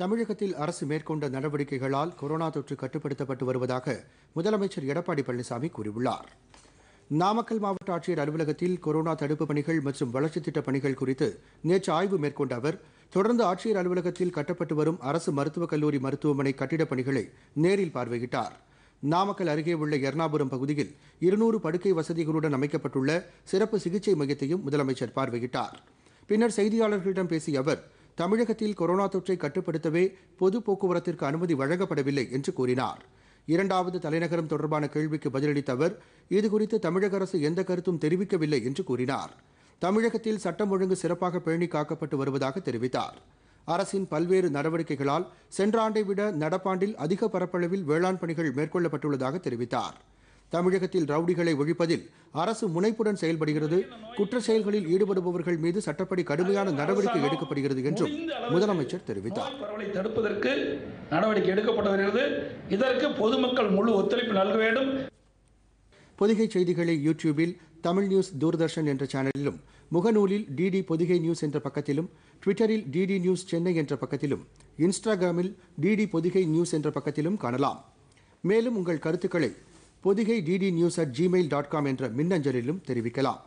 தமிழகத்தில் அரசு மேற்கொண்ட நடவடிக்கைகளால் கொரோனா தொற்று கட்டுப்படுத்தப்பட்டு வருவதாக முதலமைச்சர் எடப்பாடி பழனிசாமி கூறியுள்ளார் நாமக்கல் மாவட்ட ஆட்சியர் அலுவலகத்தில் கொரோனா தடுப்புப் பணிகள் மற்றும் வளர்ச்சித் திட்டப் பணிகள் குறித்து நேற்று ஆய்வு மேற்கொண்ட அவர் தொடர்ந்து ஆட்சியர் அலுவலகத்தில் கட்டப்பட்டு வரும் அரசு மருத்துவக் கல்லூரி மருத்துவமனை கட்டிடப் பணிகளை நேரில் பார்வையிட்டார் நாமக்கல் அருகே உள்ள எர்ணாபுரம் பகுதியில் இருநூறு படுக்கை வசதிகளுடன் அமைக்கப்பட்டுள்ள சிறப்பு சிகிச்சை மையத்தையும் முதலமைச்சர் பார்வையிட்டார் பின்னர் செய்தியாளர்களிடம் பேசிய அவர் தமிழகத்தில் கொரோனா தொற்றை கட்டுப்படுத்தவே பொது போக்குவரத்திற்கு அனுமதி வழங்கப்படவில்லை என்று கூறினார் இரண்டாவது தலைநகரம் தொடர்பான கேள்விக்கு பதிலளித்த அவர் இதுகுறித்து தமிழக அரசு எந்த கருத்தும் தெரிவிக்கவில்லை என்று கூறினார் தமிழகத்தில் சட்டம் ஒழுங்கு சிறப்பாக பேணி காக்கப்பட்டு வருவதாக தெரிவித்தார் அரசின் பல்வேறு நடவடிக்கைகளால் சென்ற ஆண்டை விட நடப்பாண்டில் அதிக பரப்பளவில் வேளாண் பணிகள் மேற்கொள்ளப்பட்டுள்ளதாக தெரிவித்தார் தமிழகத்தில் ரவுடிகளை ஒழிப்பதில் அரசு முனைப்புடன் செயல்படுகிறது குற்ற செயல்களில் ஈடுபடுபவர்கள் மீது சட்டப்படி கடுமையான நடவடிக்கை எடுக்கப்படுகிறது என்றும் முதலமைச்சர் தெரிவித்தார் பரவலை தடுப்பதற்கு நடவடிக்கை எடுக்கப்பட வருகிறது இதற்கு பொதுமக்கள் முழு ஒத்துழைப்பு நல்க வேண்டும் பொதிகை செய்திகளை யூடியூபில் தமிழ் நியூஸ் தூர்தர்ஷன் என்ற சேனலிலும் முகநூலில் டிடி பொதிகை நியூஸ் என்ற பக்கத்திலும் ட்விட்டரில் டிடி நியூஸ் சென்னை என்ற பக்கத்திலும் இன்ஸ்டாகிராமில் டிடி பொதிகை நியூஸ் என்ற பக்கத்திலும் காணலாம் மேலும் உங்கள் கருத்துக்களை Podhigai DD news at Gmail dot com என்ற மின்னஞ்சலிலும் தெரிவிக்கலாம்